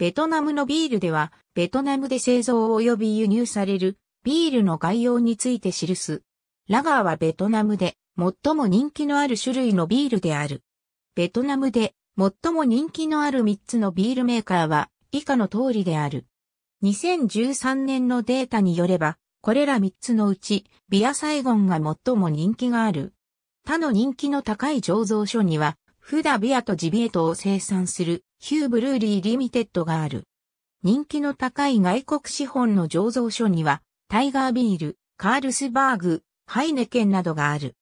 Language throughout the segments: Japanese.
ベトナムのビールでは、ベトナムで製造及び輸入されるビールの概要について記す。ラガーはベトナムで最も人気のある種類のビールである。ベトナムで最も人気のある3つのビールメーカーは以下の通りである。2013年のデータによれば、これら3つのうち、ビアサイゴンが最も人気がある。他の人気の高い醸造所には、フダビアとジビエトを生産するヒューブルーリーリミテッドがある。人気の高い外国資本の醸造所には、タイガービール、カールスバーグ、ハイネケンなどがある。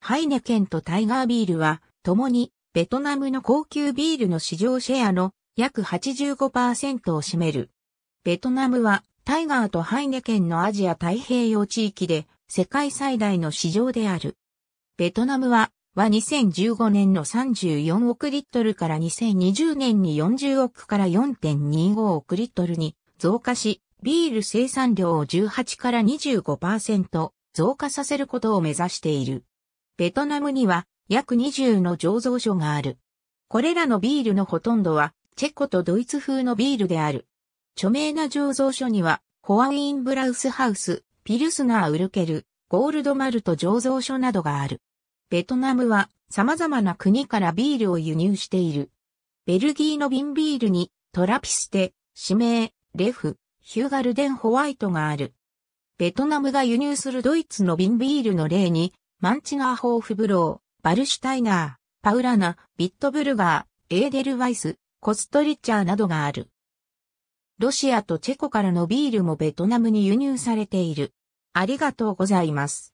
ハイネケンとタイガービールは、共にベトナムの高級ビールの市場シェアの約85%を占める。ベトナムはタイガーとハイネケンのアジア太平洋地域で世界最大の市場である。ベトナムはは2015年の34億リットルから2020年に40億から4.25億リットルに増加し、ビール生産量を18から25%増加させることを目指している。ベトナムには約20の醸造所がある。これらのビールのほとんどはチェコとドイツ風のビールである。著名な醸造所にはホアウィンブラウスハウス、ピルスナーウルケル、ゴールドマルト醸造所などがある。ベトナムは様々な国からビールを輸入している。ベルギーの瓶ビールにトラピステ、指名、レフ、ヒューガルデンホワイトがある。ベトナムが輸入するドイツの瓶ビールの例に、マンチガーホーフブロー、バルシュタイナー、パウラナ、ビットブルガー、エーデルワイス、コストリッチャーなどがある。ロシアとチェコからのビールもベトナムに輸入されている。ありがとうございます。